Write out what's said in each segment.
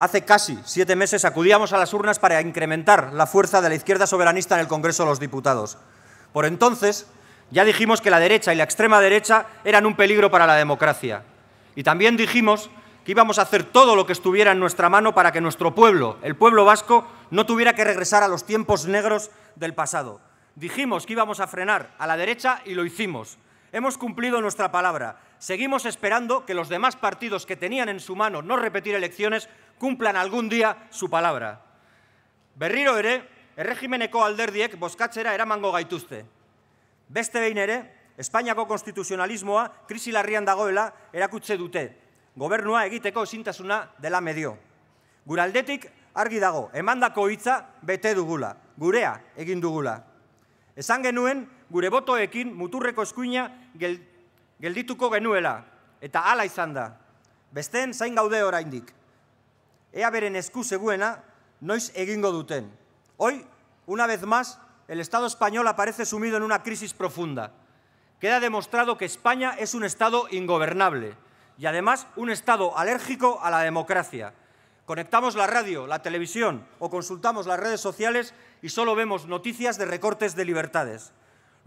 Hace casi siete meses acudíamos a las urnas para incrementar la fuerza de la izquierda soberanista en el Congreso de los Diputados. Por entonces, ya dijimos que la derecha y la extrema derecha eran un peligro para la democracia. Y también dijimos que íbamos a hacer todo lo que estuviera en nuestra mano para que nuestro pueblo, el pueblo vasco, no tuviera que regresar a los tiempos negros del pasado. Dijimos que íbamos a frenar a la derecha y lo hicimos. Hemos cumplido nuestra palabra. Seguimos esperando que los demás partidos que tenían en su mano no repetir elecciones kumplan algún día su palabra. Berriro ere, erregimeneko alderdiek bozkatzera eramango gaituzte. Beste behin ere, Espainiako konstituzionalismoa krisilarrian dagoela erakutze dute. Gobernua egiteko esintasuna dela medio. Guraldetik argi dago, emandako hitza bete dugula, gurea egin dugula. Esan genuen, gure botoekin muturreko eskuina geldituko genuela, eta ala izan da. Besteen zain gaude oraindik. ea beren esku no noiz egingo duten. Hoy, una vez más, el Estado español aparece sumido en una crisis profunda. Queda demostrado que España es un Estado ingobernable y además un Estado alérgico a la democracia. Conectamos la radio, la televisión o consultamos las redes sociales y solo vemos noticias de recortes de libertades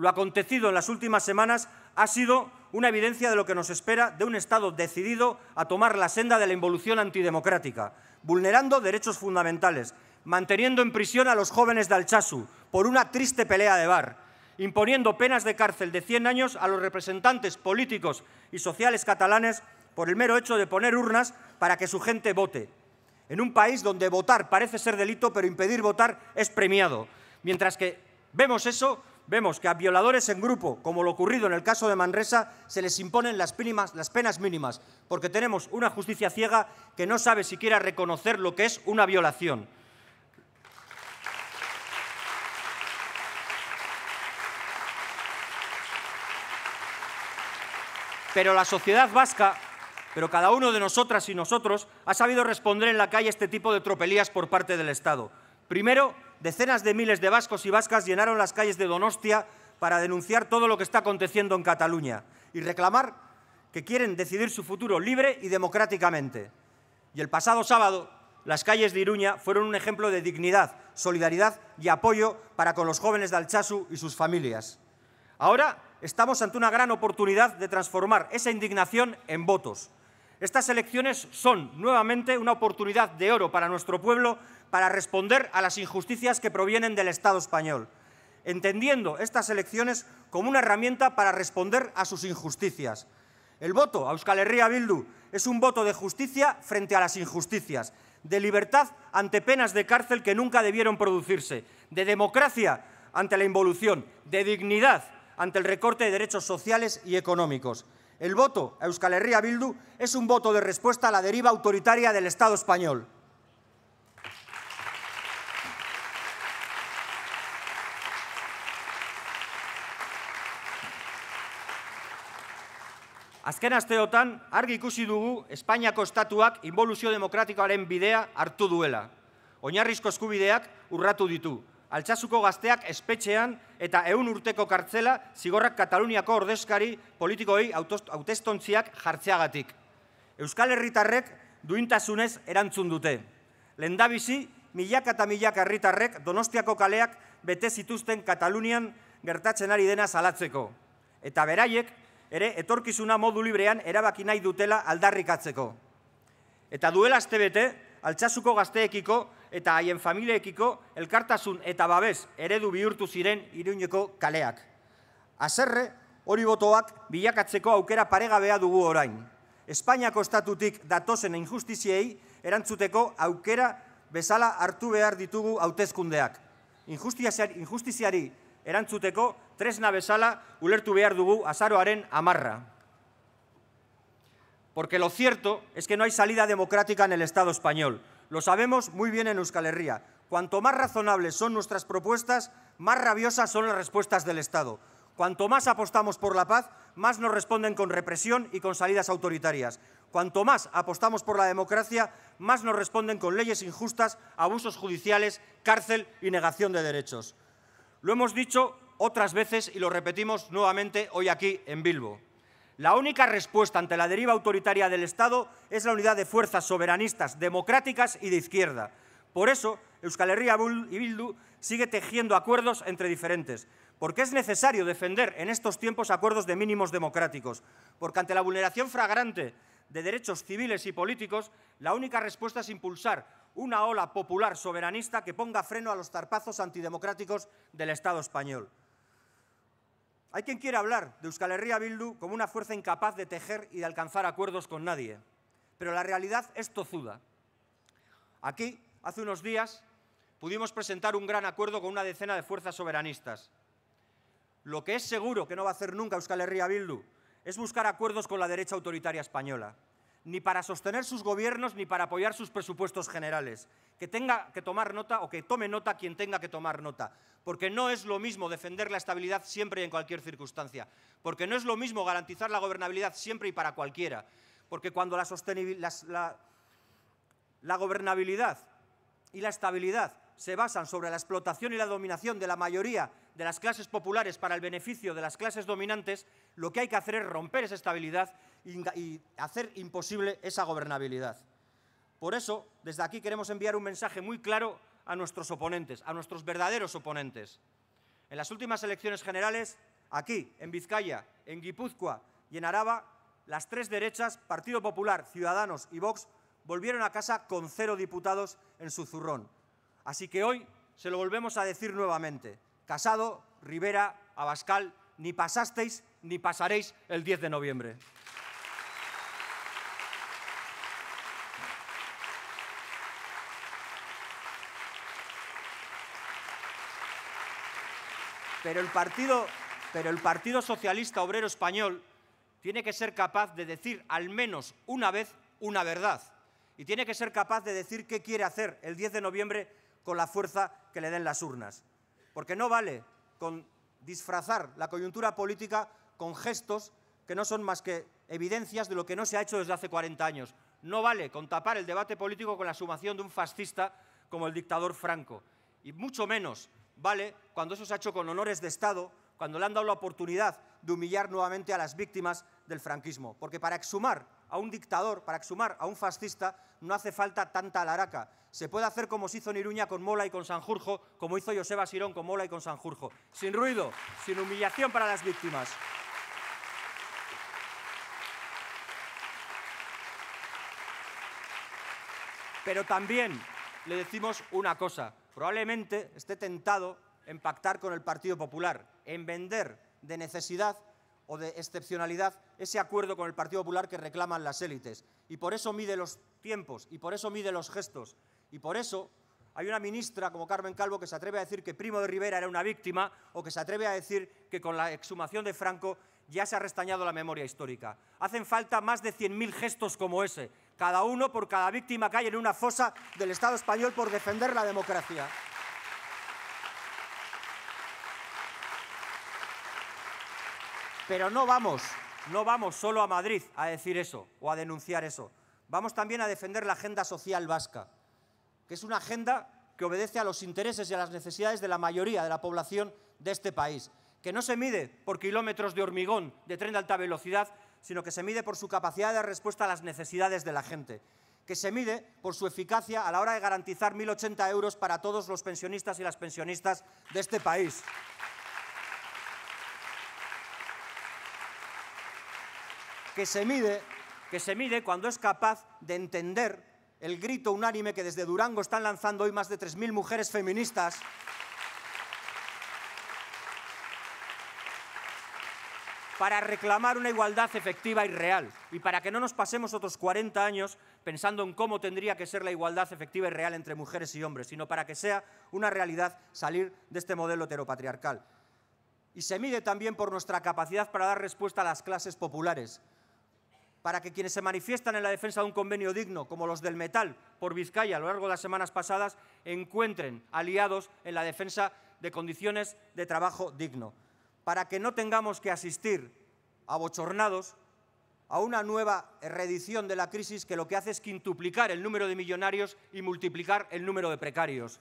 lo acontecido en las últimas semanas ha sido una evidencia de lo que nos espera de un Estado decidido a tomar la senda de la involución antidemocrática, vulnerando derechos fundamentales, manteniendo en prisión a los jóvenes de Alchazu por una triste pelea de bar, imponiendo penas de cárcel de 100 años a los representantes políticos y sociales catalanes por el mero hecho de poner urnas para que su gente vote. En un país donde votar parece ser delito, pero impedir votar es premiado. Mientras que vemos eso, vemos que a violadores en grupo, como lo ocurrido en el caso de Manresa, se les imponen las, las penas mínimas, porque tenemos una justicia ciega que no sabe siquiera reconocer lo que es una violación. Pero la sociedad vasca, pero cada uno de nosotras y nosotros, ha sabido responder en la calle este tipo de tropelías por parte del Estado. Primero, Decenas de miles de vascos y vascas llenaron las calles de Donostia para denunciar todo lo que está aconteciendo en Cataluña y reclamar que quieren decidir su futuro libre y democráticamente. Y el pasado sábado, las calles de Iruña fueron un ejemplo de dignidad, solidaridad y apoyo para con los jóvenes de Alchasu y sus familias. Ahora estamos ante una gran oportunidad de transformar esa indignación en votos estas elecciones son nuevamente una oportunidad de oro para nuestro pueblo para responder a las injusticias que provienen del Estado español, entendiendo estas elecciones como una herramienta para responder a sus injusticias. El voto a Euskal Herria Bildu es un voto de justicia frente a las injusticias, de libertad ante penas de cárcel que nunca debieron producirse, de democracia ante la involución, de dignidad ante el recorte de derechos sociales y económicos. El voto a Euskal Herria Bildu es un voto de respuesta a la deriva autoritaria del Estado español. Azken asteotan, argi ikusi dugu Espainiako estatuak involuzio demokratikoaren bidea hartu duela. Oinarrizko eskubideak urratu ditu, altsasuko gazteak espetxean eta eun urteko kartzela zigorrak Kataluniako ordezkari politikoei autestontziak jartzeagatik. Euskal Herritarrek duintasunez erantzun dute. Lendabizi, milak eta milak herritarrek donostiako kaleak bete zituzten Katalunian gertatzen ari dena salatzeko. Eta beraiek, ere etorkizuna modu librean erabaki nahi dutela aldarrikatzeko. Eta duela azte bete, altsasuko gazteekiko eta haien familiekiko elkartasun eta babez eredu bihurtu ziren iruñeko kaleak. Azerre, hori botoak bilakatzeko aukera paregabea dugu orain. Espainiako estatutik datozen injustiziei erantzuteko aukera bezala hartu behar ditugu hautezkundeak. Injustiziari, injustiziari erantzuteko tresna bezala ulertu behar dugu azaroaren amarra. Porque lo cierto es que no hay salida democrática en el Estado español. Lo sabemos muy bien en Euskal Herria. Cuanto más razonables son nuestras propuestas, más rabiosas son las respuestas del Estado. Cuanto más apostamos por la paz, más nos responden con represión y con salidas autoritarias. Cuanto más apostamos por la democracia, más nos responden con leyes injustas, abusos judiciales, cárcel y negación de derechos. Lo hemos dicho otras veces y lo repetimos nuevamente hoy aquí en Bilbo. La única respuesta ante la deriva autoritaria del Estado es la unidad de fuerzas soberanistas, democráticas y de izquierda. Por eso, Euskal Herria y Bildu sigue tejiendo acuerdos entre diferentes, porque es necesario defender en estos tiempos acuerdos de mínimos democráticos, porque ante la vulneración fragrante de derechos civiles y políticos, la única respuesta es impulsar una ola popular soberanista que ponga freno a los zarpazos antidemocráticos del Estado español. Hay quien quiere hablar de Euskal Herria Bildu como una fuerza incapaz de tejer y de alcanzar acuerdos con nadie, pero la realidad es tozuda. Aquí, hace unos días, pudimos presentar un gran acuerdo con una decena de fuerzas soberanistas. Lo que es seguro que no va a hacer nunca Euskal Herria Bildu es buscar acuerdos con la derecha autoritaria española ni para sostener sus gobiernos ni para apoyar sus presupuestos generales. Que tenga que tomar nota o que tome nota quien tenga que tomar nota. Porque no es lo mismo defender la estabilidad siempre y en cualquier circunstancia. Porque no es lo mismo garantizar la gobernabilidad siempre y para cualquiera. Porque cuando la, la gobernabilidad y la estabilidad se basan sobre la explotación y la dominación de la mayoría de las clases populares para el beneficio de las clases dominantes, lo que hay que hacer es romper esa estabilidad y hacer imposible esa gobernabilidad. Por eso, desde aquí queremos enviar un mensaje muy claro a nuestros oponentes, a nuestros verdaderos oponentes. En las últimas elecciones generales, aquí, en Vizcaya, en Guipúzcoa y en Araba, las tres derechas, Partido Popular, Ciudadanos y Vox, volvieron a casa con cero diputados en su zurrón. Así que hoy se lo volvemos a decir nuevamente. Casado, Rivera, Abascal, ni pasasteis ni pasaréis el 10 de noviembre. Pero el Partido, Socialista Obrero Español tiene que ser capaz de decir al menos una vez una verdad y tiene que ser capaz de decir qué quiere hacer el 10 de noviembre con la fuerza que le den las urnas. Porque no vale con disfrazar la coyuntura política con gestos que no son más que evidencias de lo que no se ha hecho desde hace 40 años. No vale con tapar el debate político con la sumación de un fascista como el dictador Franco, y mucho menos vale cuando eso se ha hecho con honores de Estado, cuando le han dado la oportunidad de humillar nuevamente a las víctimas del franquismo. Porque para exhumar a un dictador, para exhumar a un fascista, no hace falta tanta alaraca. Se puede hacer como se hizo Niruña con Mola y con Sanjurjo, como hizo Joseba Sirón con Mola y con Sanjurjo. Sin ruido, sin humillación para las víctimas. Pero también le decimos una cosa, probablemente esté tentado en pactar con el Partido Popular, en vender de necesidad o de excepcionalidad ese acuerdo con el Partido Popular que reclaman las élites. Y por eso mide los tiempos, y por eso mide los gestos, y por eso hay una ministra como Carmen Calvo que se atreve a decir que Primo de Rivera era una víctima o que se atreve a decir que con la exhumación de Franco ya se ha restañado la memoria histórica. Hacen falta más de 100.000 gestos como ese, cada uno por cada víctima que hay en una fosa del Estado español por defender la democracia. Pero no vamos, no vamos solo a Madrid a decir eso o a denunciar eso. Vamos también a defender la agenda social vasca, que es una agenda que obedece a los intereses y a las necesidades de la mayoría de la población de este país, que no se mide por kilómetros de hormigón de tren de alta velocidad, sino que se mide por su capacidad de respuesta a las necesidades de la gente, que se mide por su eficacia a la hora de garantizar 1.080 euros para todos los pensionistas y las pensionistas de este país. Que se mide, que se mide cuando es capaz de entender el grito unánime que desde Durango están lanzando hoy más de 3.000 mujeres feministas para reclamar una igualdad efectiva y real y para que no nos pasemos otros 40 años pensando en cómo tendría que ser la igualdad efectiva y real entre mujeres y hombres, sino para que sea una realidad salir de este modelo heteropatriarcal. Y se mide también por nuestra capacidad para dar respuesta a las clases populares, para que quienes se manifiestan en la defensa de un convenio digno, como los del metal por Vizcaya a lo largo de las semanas pasadas, encuentren aliados en la defensa de condiciones de trabajo digno para que no tengamos que asistir abochornados a una nueva redición de la crisis que lo que hace es quintuplicar el número de millonarios y multiplicar el número de precarios.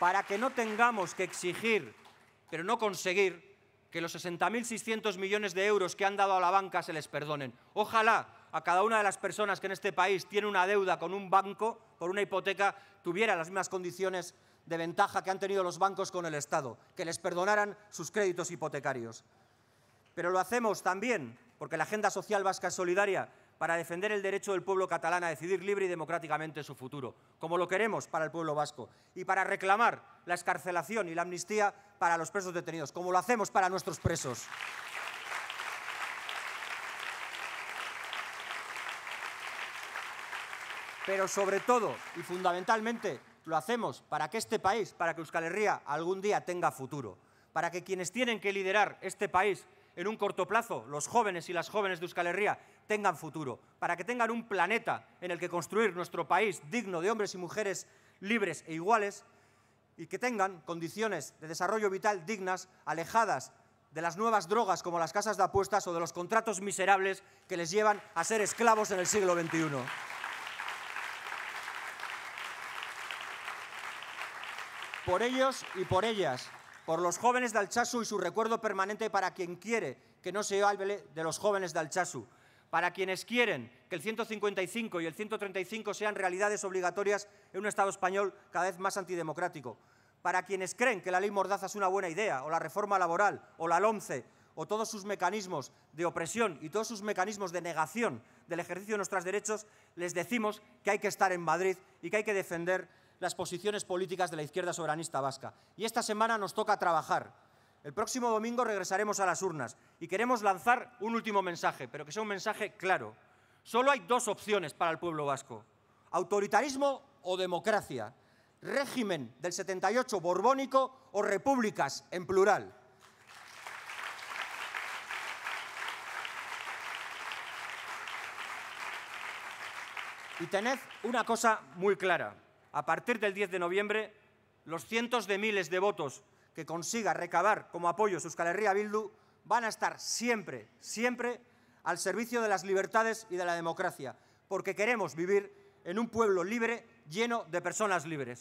Para que no tengamos que exigir, pero no conseguir, que los 60.600 millones de euros que han dado a la banca se les perdonen. Ojalá a cada una de las personas que en este país tiene una deuda con un banco por una hipoteca tuviera las mismas condiciones de ventaja que han tenido los bancos con el Estado, que les perdonaran sus créditos hipotecarios. Pero lo hacemos también porque la agenda social vasca es solidaria para defender el derecho del pueblo catalán a decidir libre y democráticamente su futuro, como lo queremos para el pueblo vasco, y para reclamar la escarcelación y la amnistía para los presos detenidos, como lo hacemos para nuestros presos. Pero sobre todo y fundamentalmente lo hacemos para que este país, para que Euskal Herria algún día tenga futuro, para que quienes tienen que liderar este país en un corto plazo, los jóvenes y las jóvenes de Euskal Herria, tengan futuro, para que tengan un planeta en el que construir nuestro país digno de hombres y mujeres libres e iguales y que tengan condiciones de desarrollo vital dignas, alejadas de las nuevas drogas como las casas de apuestas o de los contratos miserables que les llevan a ser esclavos en el siglo XXI. por ellos y por ellas, por los jóvenes de Alchazu y su recuerdo permanente para quien quiere que no se hable de los jóvenes de Alchazu, para quienes quieren que el 155 y el 135 sean realidades obligatorias en un Estado español cada vez más antidemocrático, para quienes creen que la ley Mordaza es una buena idea, o la reforma laboral, o la LOMCE, o todos sus mecanismos de opresión y todos sus mecanismos de negación del ejercicio de nuestros derechos, les decimos que hay que estar en Madrid y que hay que defender las posiciones políticas de la izquierda soberanista vasca. Y esta semana nos toca trabajar. El próximo domingo regresaremos a las urnas y queremos lanzar un último mensaje, pero que sea un mensaje claro. Solo hay dos opciones para el pueblo vasco, autoritarismo o democracia, régimen del 78 borbónico o repúblicas en plural. Y tened una cosa muy clara a partir del 10 de noviembre, los cientos de miles de votos que consiga recabar como apoyo Euskal Herria Bildu van a estar siempre, siempre al servicio de las libertades y de la democracia, porque queremos vivir en un pueblo libre lleno de personas libres.